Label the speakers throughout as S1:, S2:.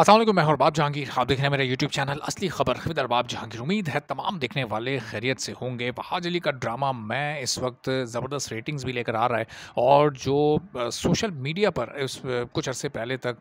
S1: असल मैं हरबाब जहांगीर आप देख रहे हैं मेरा यूट्यूब चैनल असली खबर खबर अरबाब जहांगीर उम्मीद है तमाम देखने वाले खैरियत से होंगे वहाज अली का ड्रामा मैं इस वक्त ज़बरदस्त रेटिंग्स भी लेकर आ रहा है और जो सोशल मीडिया पर इस कुछ अरसे पहले तक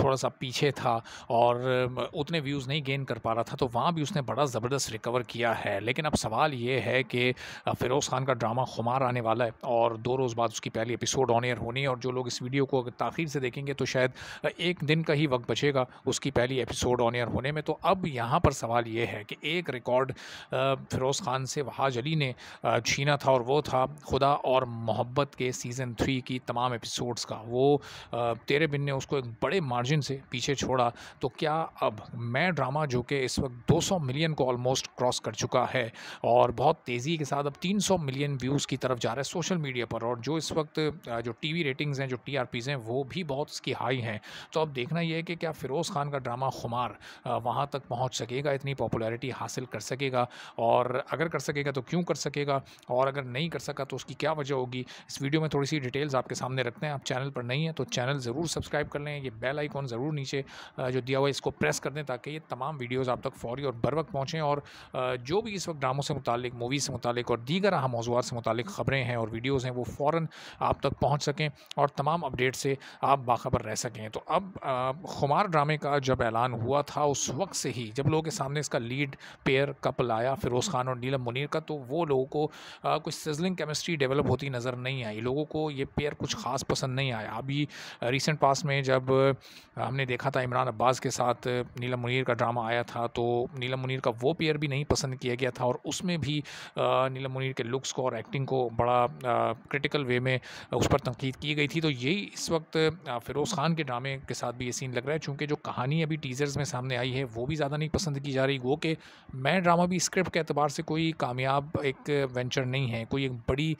S1: थोड़ा सा पीछे था और उतने व्यूज़ नहीं गेन कर पा रहा था तो वहाँ भी उसने बड़ा ज़बरदस्त रिकवर किया है लेकिन अब सवाल ये है कि फ़िरोज़ खान का ड्रामा खुमार आने वाला है और दो रोज़ बाद उसकी पहली एपिसोड ऑन एयर होनी है और जो लोग इस वीडियो को अगर ताखिर से देखेंगे तो शायद एक दिन का ही वक्त बचेगा उसकी पहली एपिसोड ऑन एयर होने में तो अब यहाँ पर सवाल ये है कि एक रिकॉर्ड फ़िरोज़ ख़ान से वहाज अली ने छीना था और वो था खुदा और मोहब्बत के सीज़न थ्री की तमाम एपिसोड्स का वो तेरे बिन ने उसको एक बड़े मार्जिन से पीछे छोड़ा तो क्या अब मैं ड्रामा जो कि इस वक्त 200 मिलियन को ऑलमोस्ट क्रॉस कर चुका है और बहुत तेज़ी के साथ अब 300 मिलियन व्यूज़ की तरफ जा रहा है सोशल मीडिया पर और जो इस वक्त जो टीवी रेटिंग्स हैं जो टीआरपीज़ हैं वो भी बहुत इसकी हाई हैं तो अब देखना यह है कि क्या फिरोज फिरोज़ खान का ड्रामा खुमार वहाँ तक पहुँच सकेगा इतनी पॉपुलैरिटी हासिल कर सकेगा और अगर कर सकेगा तो क्यों कर सकेगा और अगर नहीं कर सका तो उसकी क्या वजह होगी इस वीडियो में थोड़ी सी डिटेल्स आपके सामने रखते हैं आप चैनल पर नहीं है तो चैनल ज़रूर सब्सक्राइब कर लें ये बेल आइकॉन ज़रूर नीचे जो दिया हुआ है इसको प्रेस कर दें ताकि ये तमाम वीडियोज़ आप तक फौरी और बर वक्त पहुँचें और जो भी इस वक्त ड्रामों से मुतक मूवी से मुतल और दीगर अहम मौजूद से मुतल ख़बरें हैं और वीडियोज़ हैं वो फ़ौर आप तक पहुँच सकें और तमाम अपडेट से आप बाखबर रह सकें तो अब खुमार ड्रामे ड्रामे का जब ऐलान हुआ था उस वक्त से ही जब लोगों के सामने इसका लीड पेयर कपल आया फिरोज़ खान और नीलम मुनीर का तो वो लोगों को आ, कुछ सिजलिंग केमिस्ट्री डेवलप होती नज़र नहीं आई लोगों को ये पेयर कुछ ख़ास पसंद नहीं आया अभी रिसेंट पास में जब हमने देखा था इमरान अब्बास के साथ नीलम मुनीर का ड्रामा आया था तो नीलम मुनीर का वो पेयर भी नहीं पसंद किया गया था और उसमें भी नीलम मुनीर के लुक्स को और एक्टिंग को बड़ा क्रिटिकल वे में उस पर तनकीद की गई थी तो यही इस वक्त फ़िरोज़ खान के ड्रामे के साथ भी ये सीन लग रहा है चूँकि जो कहानी अभी टीजर्स में सामने आई है वो भी ज़्यादा नहीं पसंद की जा रही वो कि मैं ड्रामा भी स्क्रिप्ट के अतबार से कोई कामयाब एक वेंचर नहीं है कोई एक बड़ी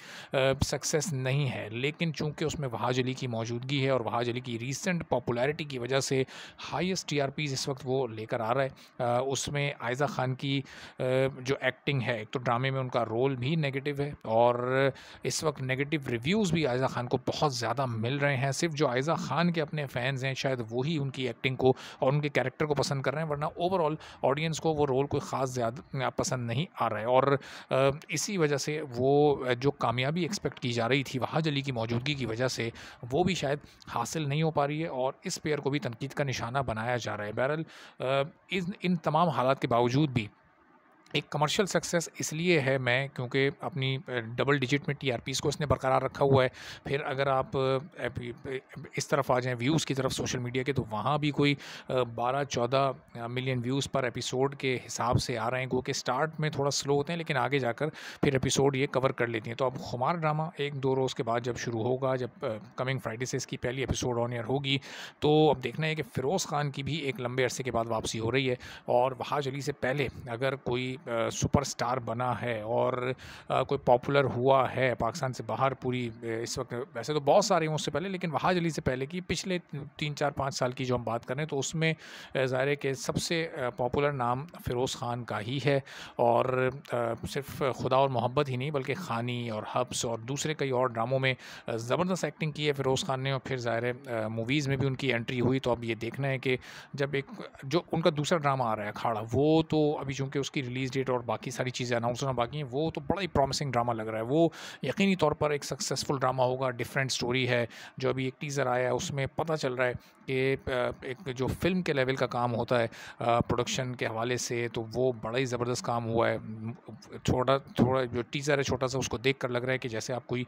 S1: सक्सेस नहीं है लेकिन चूँकि उसमें वहाज अली की मौजूदगी है और वहाज अली की रीसेंट पॉपुलैरिटी की वजह से हाइस्ट टी आर इस वक्त वो लेकर आ रहा है उसमें आयज़ा ख़ान की जो एक्टिंग है एक तो ड्रामे में उनका रोल भी नेगेटिव है और इस वक्त नेगेटिव रिव्यूज़ भी आयज़ा ख़ान को बहुत ज़्यादा मिल रहे हैं सिर्फ जो आयज़ा ख़ान के अपने फ़ैन्स हैं शायद वही उनकी एक्टिंग को को और उनके कैरेक्टर को पसंद कर रहे हैं वरना ओवरऑल ऑडियंस को वो रोल कोई ख़ास ज़्यादा पसंद नहीं आ रहा है और इसी वजह से वो जो कामयाबी एक्सपेक्ट की जा रही थी वहाज अली की मौजूदगी की वजह से वो भी शायद हासिल नहीं हो पा रही है और इस पेयर को भी तनकीद का निशाना बनाया जा रहा है बहरहाल इन इन तमाम हालात के बावजूद भी एक कमर्शियल सक्सेस इसलिए है मैं क्योंकि अपनी डबल डिजिट में टीआरपीस को इसने बरकरार रखा हुआ है फिर अगर आप इस तरफ आ जाएं व्यूज़ की तरफ सोशल मीडिया के तो वहाँ भी कोई बारह चौदह मिलियन व्यूज़ पर एपिसोड के हिसाब से आ रहे हैं क्योंकि स्टार्ट में थोड़ा स्लो होते हैं लेकिन आगे जाकर फिर एपिसोड ये कवर कर लेती हैं तो अब खुमार ड्रामा एक दो रोज़ के बाद जब शुरू होगा जब कमिंग फ्राइडे से इसकी पहली एपिसोड ऑन ईयर होगी तो अब देखना है कि फ़िरोज़ ख़ान की भी एक लंबे अरसे के बाद वापसी हो रही है और वहाँ चली से पहले अगर कोई सुपरस्टार बना है और कोई पॉपुलर हुआ है पाकिस्तान से बाहर पूरी इस वक्त वैसे तो बहुत सारे हैं उससे पहले लेकिन वहाज अली से पहले की पिछले तीन चार पाँच साल की जो हम बात करें तो उसमें ज़ाहिर के सबसे पॉपुलर नाम फ़िरोज़ ख़ान का ही है और सिर्फ खुदा और मोहब्बत ही नहीं बल्कि खानी और हब्स और दूसरे कई और ड्रामों में ज़बरदस्त एक्टिंग की है फ़िरोज़ ख़ान ने और फिर ज़ाहिर मूवीज़ में भी उनकी एंट्री हुई तो अब ये देखना है कि जब एक जो उनका दूसरा ड्रामा आ रहा है अखाड़ा वो तो अभी चूँकि उसकी रिलीज़ रिलीज़ डेट और बाकी सारी चीज़ें अनाउंस होना बाकी हैं वो तो बड़ा ही प्रॉमिसिंग ड्रामा लग रहा है वो यकीनी तौर पर एक सक्सेसफुल ड्रामा होगा डिफरेंट स्टोरी है जो अभी एक टीज़र आया है उसमें पता चल रहा है कि एक जो फिल्म के लेवल का काम होता है प्रोडक्शन के हवाले से तो वो बड़ा ही ज़बरदस्त काम हुआ है थोड़ा थोड़ा जो टीज़र है छोटा सा उसको देख कर लग रहा है कि जैसे आप कोई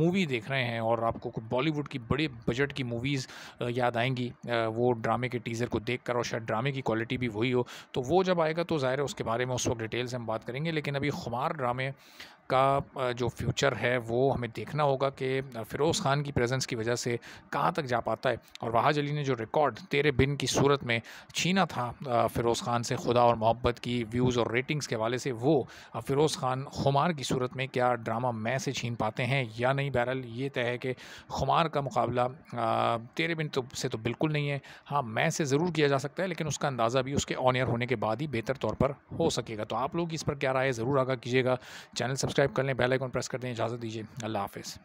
S1: मूवी देख रहे हैं और आपको बॉलीवुड की बड़े बजट की मूवीज़ याद आएंगी वो ड्रामे के टीज़र को देख कर और शायद ड्रामे की क्वालिटी भी वही हो तो वो जब आएगा तो ज़ाहिर है उसके बारे में उस वक्त डिटेल से हम बात करेंगे लेकिन अभी खुमार ड्रामे का जो फ्यूचर है वो हमें देखना होगा कि फ़िरोज़ ख़ान की प्रेजेंस की वजह से कहाँ तक जा पाता है और वहाज अली ने जो रिकॉर्ड तेरे बिन की सूरत में छीना था फ़िरोज़ ख़ान से खुदा और मोहब्बत की व्यूज़ और रेटिंग्स के हवाले से वो फ़िरोज़ ख़ान खुमार की सूरत में क्या ड्रामा मैं से छीन पाते हैं या नहीं बहरहाल ये तय है कि खुमार का मुकाबला तेरे बिन तो से तो बिल्कुल नहीं है हाँ मैं से ज़रूर किया जा सकता है लेकिन उसका अंदाज़ा भी उसके ऑनियर होने के बाद ही बेहतर तौर पर हो सकता सकेगा तो आप लोग इस पर क्या राय ज़रूर आगा कीजिएगा चैनल सब्सक्राइब कर लें बेल आइकॉन प्रेस कर दें इजाज़त दीजिए अल्लाह हाफिज़